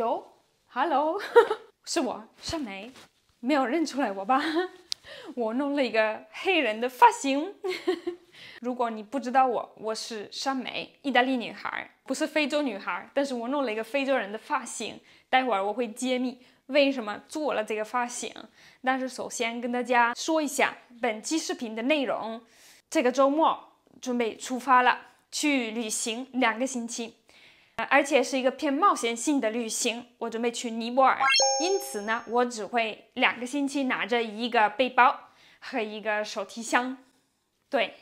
有 o h e l l o 是我善美，没有认出来我吧？我弄了一个黑人的发型。如果你不知道我，我是善美，意大利女孩，不是非洲女孩。但是我弄了一个非洲人的发型，待会儿我会揭秘为什么做了这个发型。但是首先跟大家说一下本期视频的内容：这个周末准备出发了，去旅行两个星期。而且是一个偏冒险性的旅行，我准备去尼泊尔，因此呢，我只会两个星期拿着一个背包和一个手提箱。对，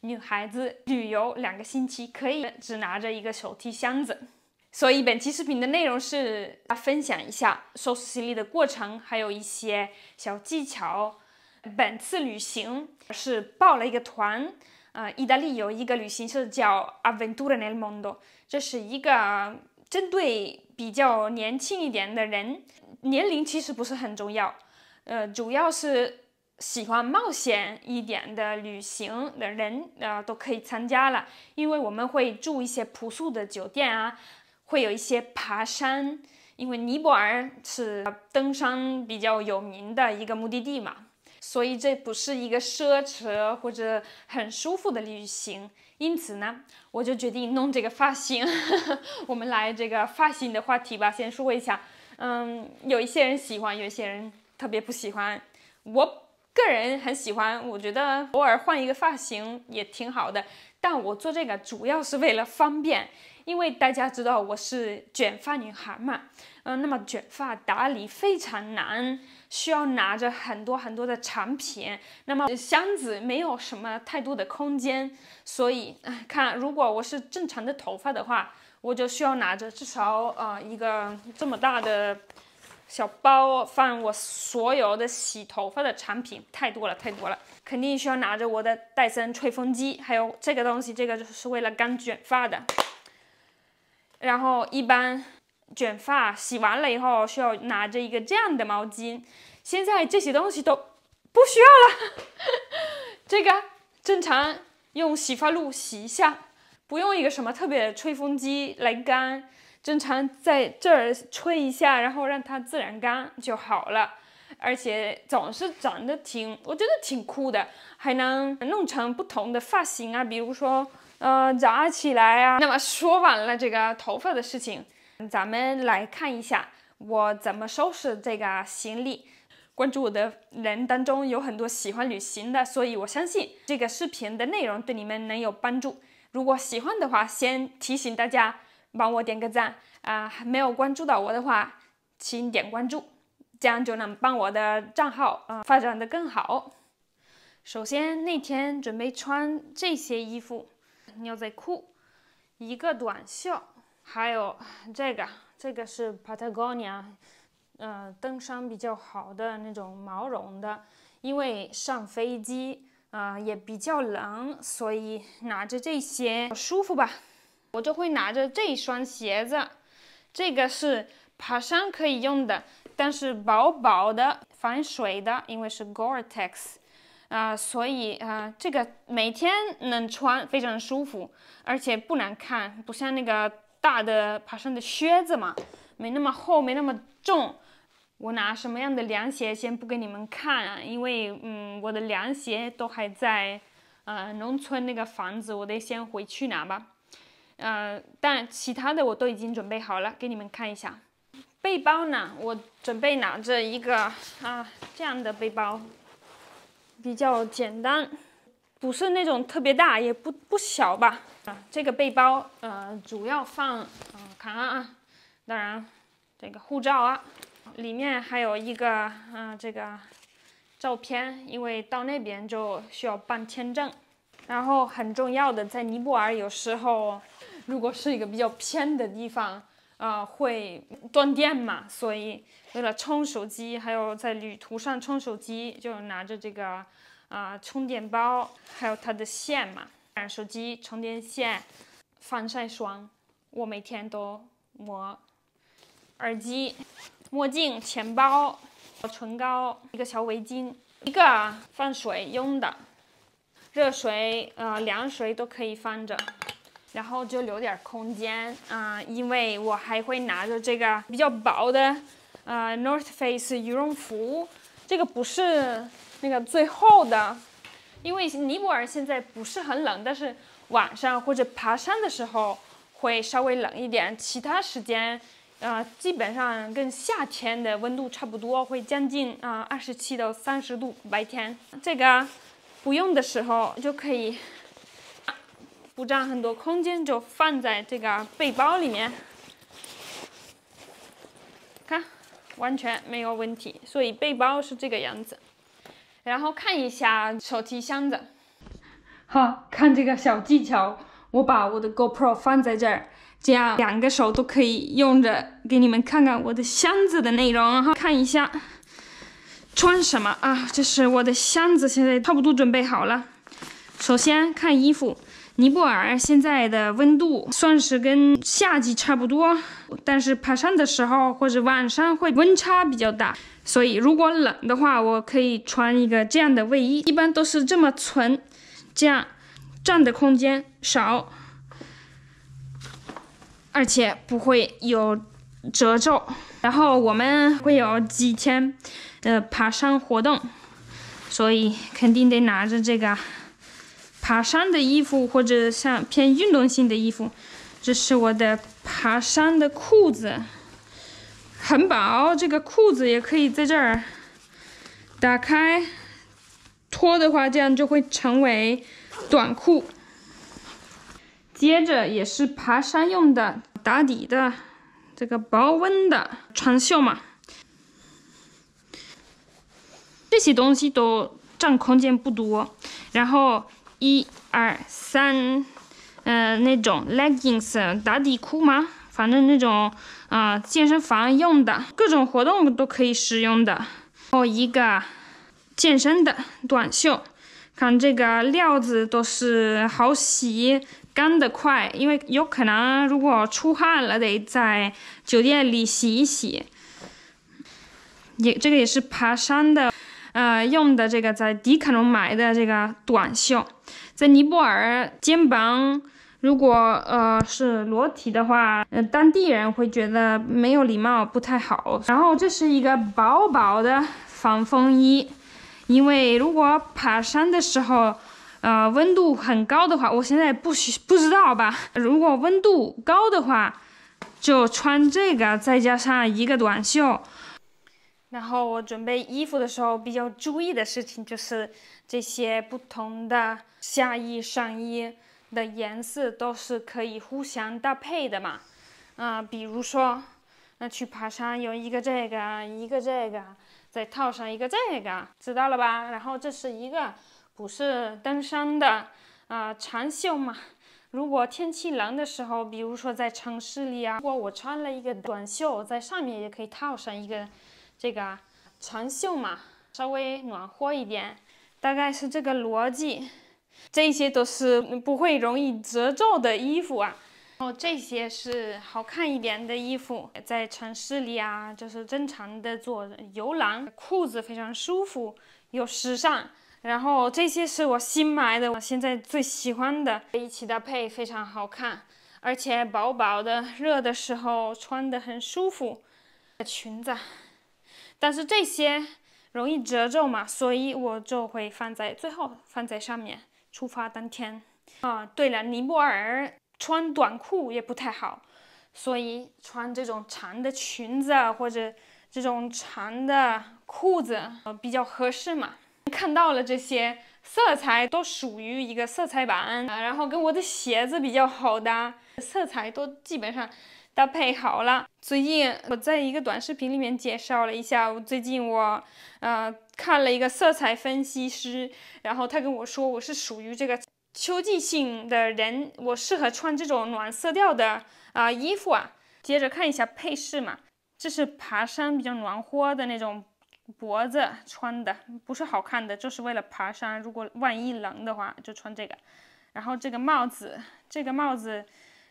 女孩子旅游两个星期可以只拿着一个手提箱子。所以本期视频的内容是分享一下收拾行李的过程，还有一些小技巧。本次旅行是报了一个团。呃，意大利有一个旅行社叫 a v e n t u r a nel mondo，这是一个针对比较年轻一点的人，年龄其实不是很重要，呃，主要是喜欢冒险一点的旅行的人啊都可以参加了，因为我们会住一些朴素的酒店啊，会有一些爬山，因为尼泊尔是登山比较有名的一个目的地嘛。所以这不是一个奢侈或者很舒服的旅行，因此呢，我就决定弄这个发型。我们来这个发型的话题吧，先说一下，嗯，有一些人喜欢，有一些人特别不喜欢。我个人很喜欢，我觉得偶尔换一个发型也挺好的。但我做这个主要是为了方便。因为大家知道我是卷发女孩嘛，嗯，那么卷发打理非常难，需要拿着很多很多的产品，那么箱子没有什么太多的空间，所以看如果我是正常的头发的话，我就需要拿着至少啊一个这么大的小包放我所有的洗头发的产品，太多了太多了，肯定需要拿着我的戴森吹风机，还有这个东西，这个就是为了干卷发的。然后一般卷发洗完了以后需要拿着一个这样的毛巾，现在这些东西都不需要了。这个正常用洗发露洗一下，不用一个什么特别吹风机来干，正常在这儿吹一下，然后让它自然干就好了。而且总是长得挺，我觉得挺酷的，还能弄成不同的发型啊，比如说。呃，早上起来啊。那么说完了这个头发的事情，咱们来看一下我怎么收拾这个行李。关注我的人当中有很多喜欢旅行的，所以我相信这个视频的内容对你们能有帮助。如果喜欢的话，先提醒大家帮我点个赞啊！没有关注到我的话，请点关注，这样就能帮我的账号啊发展的更好。首先那天准备穿这些衣服。牛仔裤，一个短袖，还有这个，这个是 Patagonia，嗯，登山比较好的那种毛绒的，因为上飞机啊也比较冷，所以拿着这些舒服吧。我就会拿着这一双鞋子，这个是爬山可以用的，但是薄薄的，防水的，因为是 Gore-Tex。啊，所以啊，这个每天能穿，非常舒服，而且不难看，不像那个大的爬山的靴子嘛，没那么厚，没那么重。我拿什么样的凉鞋先不给你们看，啊，因为嗯，我的凉鞋都还在，呃，农村那个房子，我得先回去拿吧。呃，但其他的我都已经准备好了，给你们看一下。背包呢，我准备拿着一个啊，这样的背包。比较简单，不是那种特别大，也不不小吧。啊，这个背包，呃，主要放，嗯，看看啊。当然，这个护照啊，里面还有一个，啊这个照片，因为到那边就需要办签证。然后很重要的，在尼泊尔有时候，如果是一个比较偏的地方。呃，会断电嘛，所以为了充手机，还有在旅途上充手机，就拿着这个啊充电宝，还有它的线嘛。手机充电线、防晒霜，我每天都抹。耳机、墨镜、钱包、唇膏、一个小围巾、一个放水用的热水，呃，凉水都可以放着。然后就留点空间啊，因为我还会拿着这个比较薄的，呃，North Face 羽绒服，这个不是那个最厚的，因为尼泊尔现在不是很冷，但是晚上或者爬山的时候会稍微冷一点，其他时间，呃，基本上跟夏天的温度差不多，会将近啊二十七到三十度白天，这个不用的时候就可以。不占很多空间，就放在这个背包里面。看，完全没有问题，所以背包是这个样子。然后看一下手提箱子，好看这个小技巧，我把我的 GoPro 放在这儿，这样两个手都可以用着。给你们看看我的箱子的内容，哈，看一下穿什么啊？这是我的箱子，现在差不多准备好了。首先看衣服。尼泊尔现在的温度算是跟夏季差不多，但是爬山的时候或者晚上会温差比较大，所以如果冷的话，我可以穿一个这样的卫衣，一般都是这么存，这样占的空间少，而且不会有褶皱。然后我们会有几天的爬山活动，所以肯定得拿着这个。爬山的衣服，或者像偏运动性的衣服，这是我的爬山的裤子，很薄。这个裤子也可以在这儿打开，脱的话，这样就会成为短裤。接着也是爬山用的打底的，这个保温的长袖嘛，这些东西都占空间不多，然后。一二三，嗯，那种 leggings 打底裤吗？反正那种啊，健身房用的各种活动都可以使用的。哦，一个健身的短袖，看这个料子都是好洗，干得快，因为有可能如果出汗了得在酒店里洗一洗。也，这个也是爬山的。呃，用的这个在迪卡侬买的这个短袖，在尼泊尔肩膀如果呃是裸体的话，嗯，当地人会觉得没有礼貌，不太好。然后这是一个薄薄的防风衣，因为如果爬山的时候，呃，温度很高的话，我现在不不不知道吧。如果温度高的话，就穿这个，再加上一个短袖。然后我准备衣服的时候，比较注意的事情就是，这些不同的下衣上衣的颜色都是可以互相搭配的嘛。啊，比如说，那去爬山有一个这个，一个这个，再套上一个这个，知道了吧？然后这是一个不是登山的啊，长袖嘛。如果天气冷的时候，比如说在城市里啊，如果我穿了一个短袖，在上面也可以套上一个。这个长袖嘛，稍微暖和一点，大概是这个逻辑。这些都是不会容易褶皱的衣服啊。然后这些是好看一点的衣服，在城市里啊，就是正常的做游览。裤子非常舒服，又时尚。然后这些是我新买的，我现在最喜欢的，一起搭配非常好看，而且薄薄的，热的时候穿的很舒服。裙子。但是这些容易褶皱嘛，所以我就会放在最后，放在上面。出发当天，啊，对了，尼泊尔穿短裤也不太好，所以穿这种长的裙子或者这种长的裤子呃比较合适嘛。看到了这些色彩都属于一个色彩版、啊，然后跟我的鞋子比较好搭，色彩都基本上。搭配好了。最近我在一个短视频里面介绍了一下，我最近我，呃，看了一个色彩分析师，然后他跟我说我是属于这个秋季性的人，我适合穿这种暖色调的啊衣服啊。接着看一下配饰嘛，这是爬山比较暖和的那种脖子穿的，不是好看的，就是为了爬山。如果万一冷的话，就穿这个。然后这个帽子，这个帽子。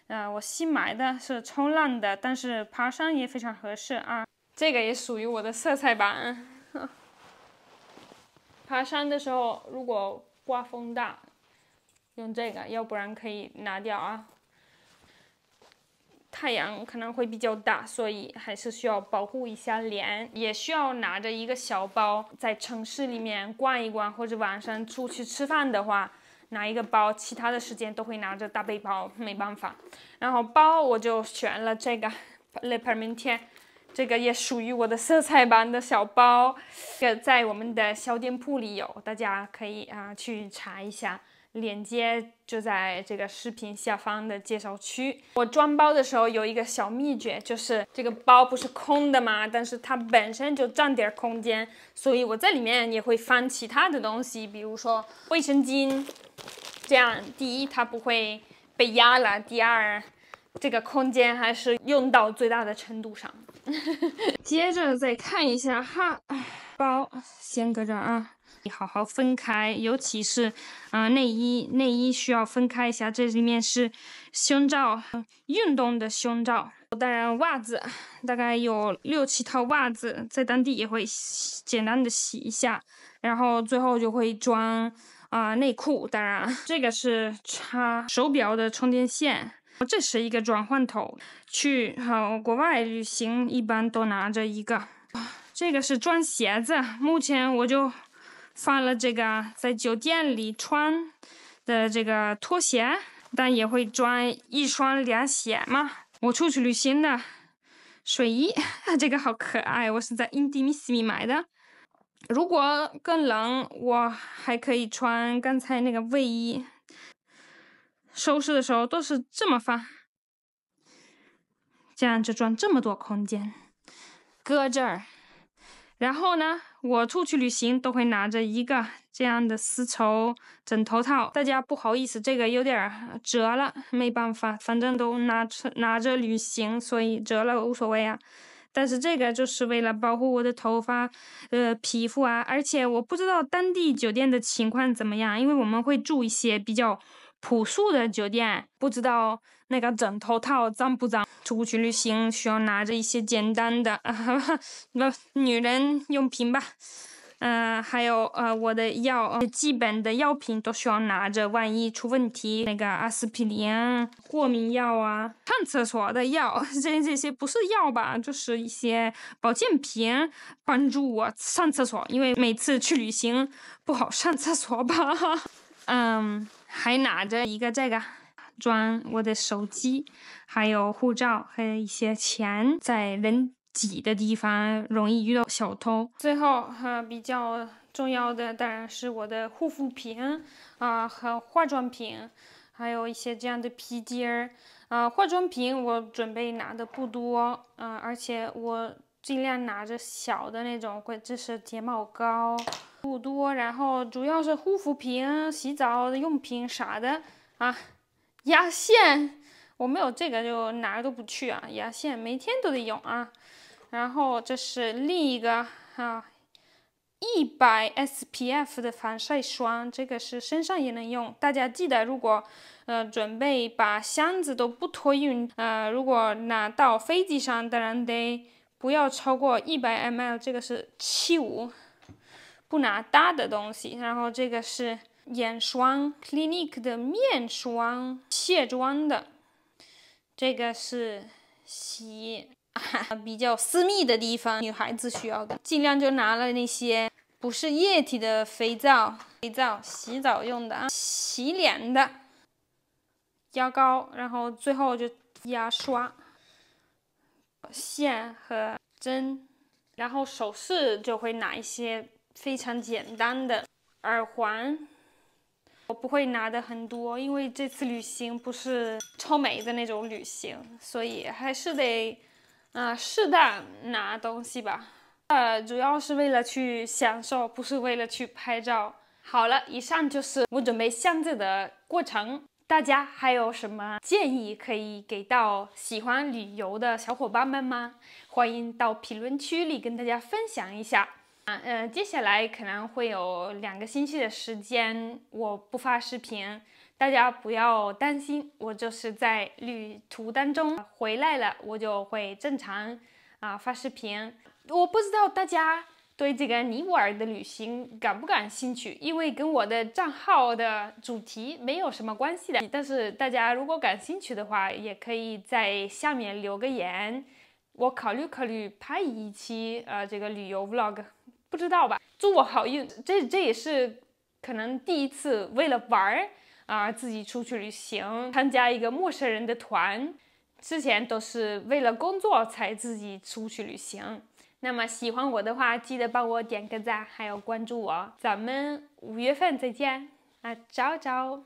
啊，我新买的是冲浪的，但是爬山也非常合适啊。这个也属于我的色彩版。爬山的时候，如果刮风大，用这个；要不然可以拿掉啊。太阳可能会比较大，所以还是需要保护一下脸。也需要拿着一个小包，在城市里面逛一逛，或者晚上出去吃饭的话。拿一个包，其他的时间都会拿着大背包，没办法。然后包我就选了这个 Lepermint，这个也属于我的色彩版的小包，这在我们的小店铺里有，大家可以啊去查一下。链接就在这个视频下方的介绍区。我装包的时候有一个小秘诀，就是这个包不是空的嘛，但是它本身就占点空间，所以我在里面也会放其他的东西，比如说卫生巾，这样第一它不会被压了，第二这个空间还是用到最大的程度上。接着再看一下哈，包先搁这儿啊。好好分开，尤其是，嗯，内衣，内衣需要分开一下。这里面是胸罩，运动的胸罩。当然，袜子大概有六七套袜子，在当地也会简单的洗一下。然后最后就会装啊，内裤。当然，这个是插手表的充电线。这是一个转换头。去好国外旅行一般都拿着一个。这个是装鞋子。目前我就。放了这个在酒店里穿的这个拖鞋，但也会装一双凉鞋嘛。我出去旅行的睡衣，这个好可爱，我是在 i n d i m i x m e 买的。如果更冷，我还可以穿刚才那个卫衣。收拾的时候都是这么放，这样就装这么多空间，搁这儿。然后呢？我出去旅行都会拿着一个这样的丝绸枕头套，大家不好意思，这个有点折了，没办法，反正都拿着拿着旅行，所以折了无所谓啊。但是这个就是为了保护我的头发、呃皮肤啊，而且我不知道当地酒店的情况怎么样，因为我们会住一些比较。朴素的酒店，不知道那个枕头套脏不脏。出去旅行需要拿着一些简单的 女人用品吧？嗯，还有呃，我的药，基本的药品都需要拿着，万一出问题。那个阿司匹林、过敏药啊，上厕所的药，这这些不是药吧？就是一些保健品，帮助我上厕所，因为每次去旅行不好上厕所吧？嗯。还拿着一个这个装我的手机，还有护照，还有一些钱，在人挤的地方容易遇到小偷。最后，哈，比较重要的当然是我的护肤品啊和化妆品，还有一些这样的皮筋儿。啊。化妆品我准备拿的不多，嗯，而且我尽量拿着小的那种，这是睫毛膏。不多，然后主要是护肤品、洗澡的用品啥的啊。牙线，我没有这个就哪儿都不去啊。牙线每天都得用啊。然后这是另一个啊，一百 SPF 的防晒霜，这个是身上也能用。大家记得，如果呃准备把箱子都不托运，呃如果拿到飞机上，当然得不要超过一百 ML，这个是七五。不拿大的东西，然后这个是眼霜，Clinique 的面霜，卸妆的，这个是洗，比较私密的地方，女孩子需要的，尽量就拿了那些不是液体的肥皂，肥皂洗澡用的，洗脸的，牙膏，然后最后就牙刷，线和针，然后首饰就会拿一些。非常简单的耳环，我不会拿的很多，因为这次旅行不是超美的那种旅行，所以还是得，啊，适当拿东西吧。呃，主要是为了去享受，不是为了去拍照。好了，以上就是我准备箱子的过程。大家还有什么建议可以给到喜欢旅游的小伙伴们吗？欢迎到评论区里跟大家分享一下。啊，嗯，接下来可能会有两个星期的时间，我不发视频，大家不要担心，我就是在旅途当中回来了，我就会正常啊发视频。我不知道大家对这个尼泊尔的旅行感不感兴趣，因为跟我的账号的主题没有什么关系的，但是大家如果感兴趣的话，也可以在下面留个言，我考虑考虑拍一期呃这个旅游 vlog。不知道吧？祝我好运！这这也是可能第一次为了玩儿啊，自己出去旅行，参加一个陌生人的团。之前都是为了工作才自己出去旅行。那么喜欢我的话，记得帮我点个赞，还有关注我。咱们五月份再见啊，招招。